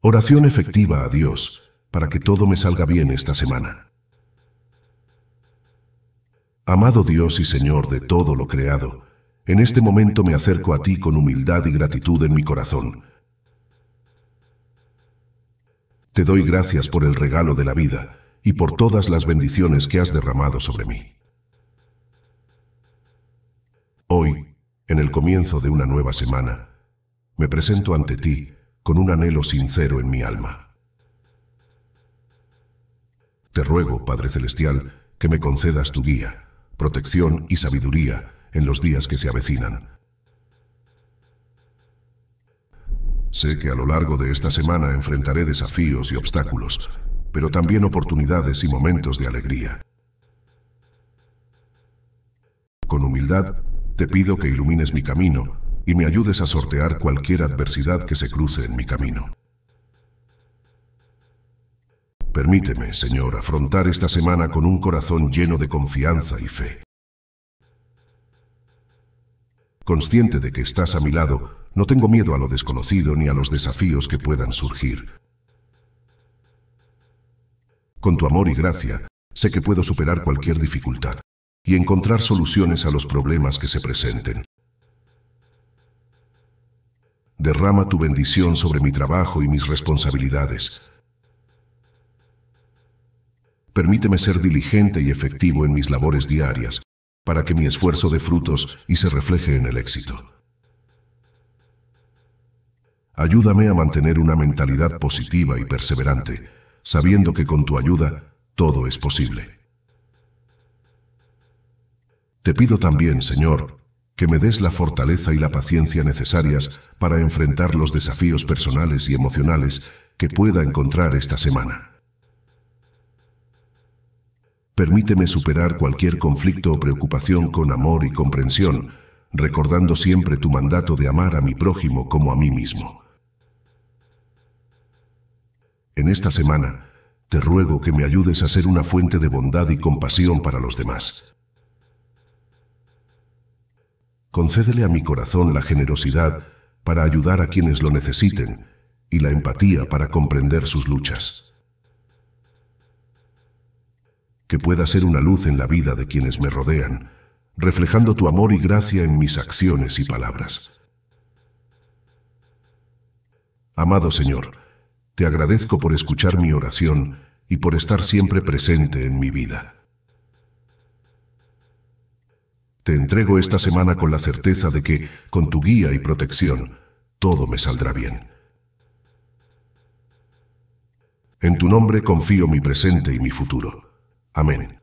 Oración efectiva a Dios para que todo me salga bien esta semana. Amado Dios y Señor de todo lo creado, en este momento me acerco a ti con humildad y gratitud en mi corazón. Te doy gracias por el regalo de la vida y por todas las bendiciones que has derramado sobre mí. Hoy, en el comienzo de una nueva semana, me presento ante ti con un anhelo sincero en mi alma. Te ruego, Padre Celestial, que me concedas tu guía, protección y sabiduría en los días que se avecinan. Sé que a lo largo de esta semana enfrentaré desafíos y obstáculos, pero también oportunidades y momentos de alegría. Con humildad, te pido que ilumines mi camino y me ayudes a sortear cualquier adversidad que se cruce en mi camino. Permíteme, Señor, afrontar esta semana con un corazón lleno de confianza y fe. Consciente de que estás a mi lado, no tengo miedo a lo desconocido ni a los desafíos que puedan surgir. Con tu amor y gracia, sé que puedo superar cualquier dificultad y encontrar soluciones a los problemas que se presenten derrama tu bendición sobre mi trabajo y mis responsabilidades. Permíteme ser diligente y efectivo en mis labores diarias, para que mi esfuerzo dé frutos y se refleje en el éxito. Ayúdame a mantener una mentalidad positiva y perseverante, sabiendo que con tu ayuda todo es posible. Te pido también, Señor, que me des la fortaleza y la paciencia necesarias para enfrentar los desafíos personales y emocionales que pueda encontrar esta semana. Permíteme superar cualquier conflicto o preocupación con amor y comprensión, recordando siempre tu mandato de amar a mi prójimo como a mí mismo. En esta semana, te ruego que me ayudes a ser una fuente de bondad y compasión para los demás concédele a mi corazón la generosidad para ayudar a quienes lo necesiten y la empatía para comprender sus luchas. Que pueda ser una luz en la vida de quienes me rodean, reflejando tu amor y gracia en mis acciones y palabras. Amado Señor, te agradezco por escuchar mi oración y por estar siempre presente en mi vida. entrego esta semana con la certeza de que, con tu guía y protección, todo me saldrá bien. En tu nombre confío mi presente y mi futuro. Amén.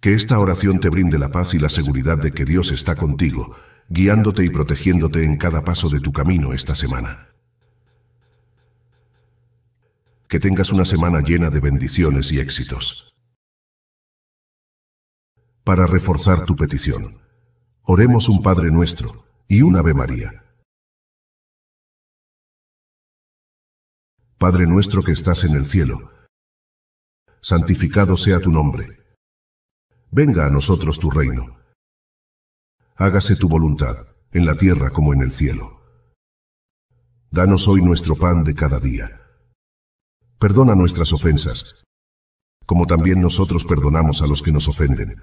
Que esta oración te brinde la paz y la seguridad de que Dios está contigo, guiándote y protegiéndote en cada paso de tu camino esta semana. Que tengas una semana llena de bendiciones y éxitos para reforzar tu petición. Oremos un Padre nuestro y un Ave María. Padre nuestro que estás en el cielo, santificado sea tu nombre. Venga a nosotros tu reino. Hágase tu voluntad, en la tierra como en el cielo. Danos hoy nuestro pan de cada día. Perdona nuestras ofensas, como también nosotros perdonamos a los que nos ofenden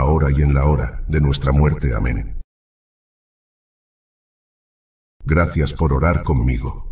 ahora y en la hora de nuestra muerte. Amén. Gracias por orar conmigo.